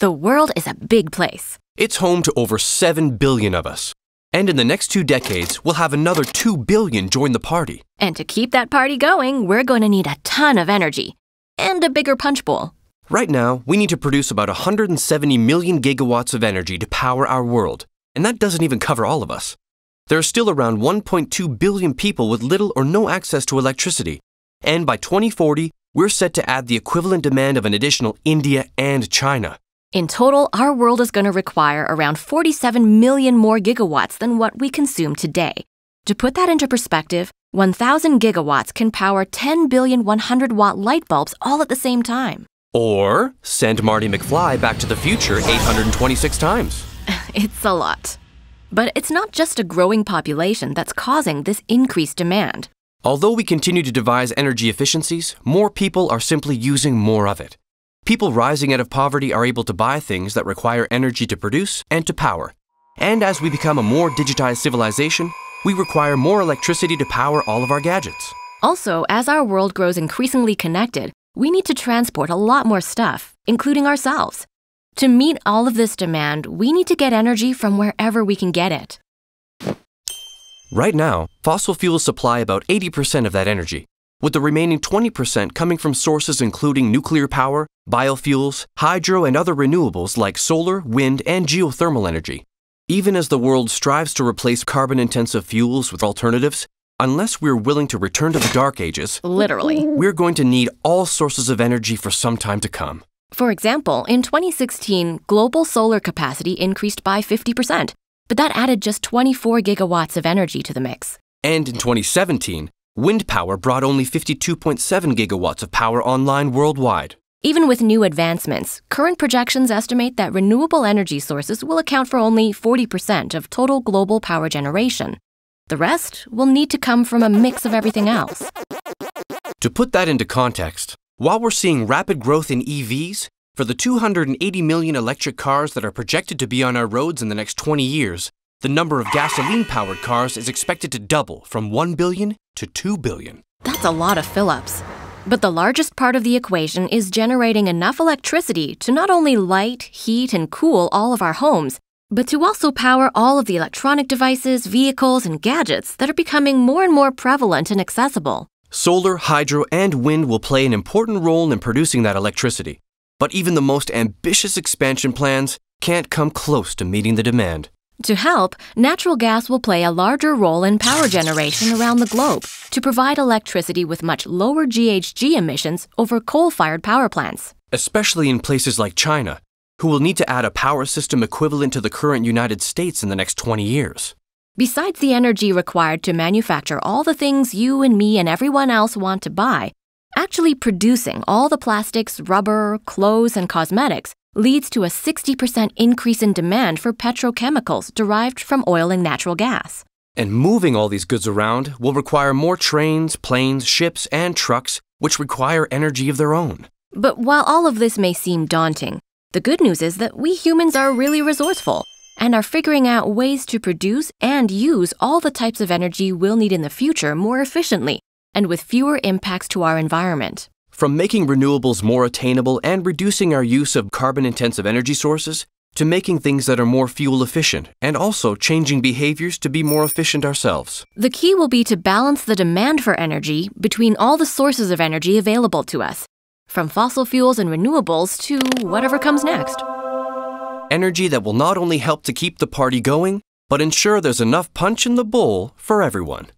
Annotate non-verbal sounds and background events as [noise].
The world is a big place. It's home to over 7 billion of us. And in the next two decades, we'll have another 2 billion join the party. And to keep that party going, we're going to need a ton of energy and a bigger punch bowl. Right now, we need to produce about 170 million gigawatts of energy to power our world, and that doesn't even cover all of us. There are still around 1.2 billion people with little or no access to electricity, and by 2040, we're set to add the equivalent demand of an additional India and China. In total, our world is going to require around 47 million more gigawatts than what we consume today. To put that into perspective, 1,000 gigawatts can power 10 billion 100 watt light bulbs all at the same time. Or send Marty McFly back to the future 826 times. [laughs] it's a lot. But it's not just a growing population that's causing this increased demand. Although we continue to devise energy efficiencies, more people are simply using more of it. People rising out of poverty are able to buy things that require energy to produce and to power. And as we become a more digitized civilization, we require more electricity to power all of our gadgets. Also, as our world grows increasingly connected, we need to transport a lot more stuff, including ourselves. To meet all of this demand, we need to get energy from wherever we can get it. Right now, fossil fuels supply about 80% of that energy, with the remaining 20% coming from sources including nuclear power, biofuels, hydro, and other renewables like solar, wind, and geothermal energy. Even as the world strives to replace carbon intensive fuels with alternatives, unless we're willing to return to the dark ages, literally, we're going to need all sources of energy for some time to come. For example, in 2016, global solar capacity increased by 50%, but that added just 24 gigawatts of energy to the mix. And in 2017, Wind power brought only 52.7 gigawatts of power online worldwide. Even with new advancements, current projections estimate that renewable energy sources will account for only 40% of total global power generation. The rest will need to come from a mix of everything else. To put that into context, while we're seeing rapid growth in EVs, for the 280 million electric cars that are projected to be on our roads in the next 20 years, the number of gasoline powered cars is expected to double from 1 billion to 2 billion. That's a lot of Phillips. But the largest part of the equation is generating enough electricity to not only light, heat, and cool all of our homes, but to also power all of the electronic devices, vehicles, and gadgets that are becoming more and more prevalent and accessible. Solar, hydro, and wind will play an important role in producing that electricity. But even the most ambitious expansion plans can't come close to meeting the demand. To help, natural gas will play a larger role in power generation around the globe to provide electricity with much lower GHG emissions over coal fired power plants. Especially in places like China, who will need to add a power system equivalent to the current United States in the next 20 years. Besides the energy required to manufacture all the things you and me and everyone else want to buy, actually producing all the plastics, rubber, clothes, and cosmetics leads to a 60% increase in demand for petrochemicals derived from oil and natural gas. And moving all these goods around will require more trains, planes, ships, and trucks, which require energy of their own. But while all of this may seem daunting, the good news is that we humans are really resourceful and are figuring out ways to produce and use all the types of energy we'll need in the future more efficiently and with fewer impacts to our environment. From making renewables more attainable and reducing our use of carbon intensive energy sources, to making things that are more fuel efficient and also changing behaviors to be more efficient ourselves. The key will be to balance the demand for energy between all the sources of energy available to us, from fossil fuels and renewables to whatever comes next. Energy that will not only help to keep the party going, but ensure there's enough punch in the bowl for everyone.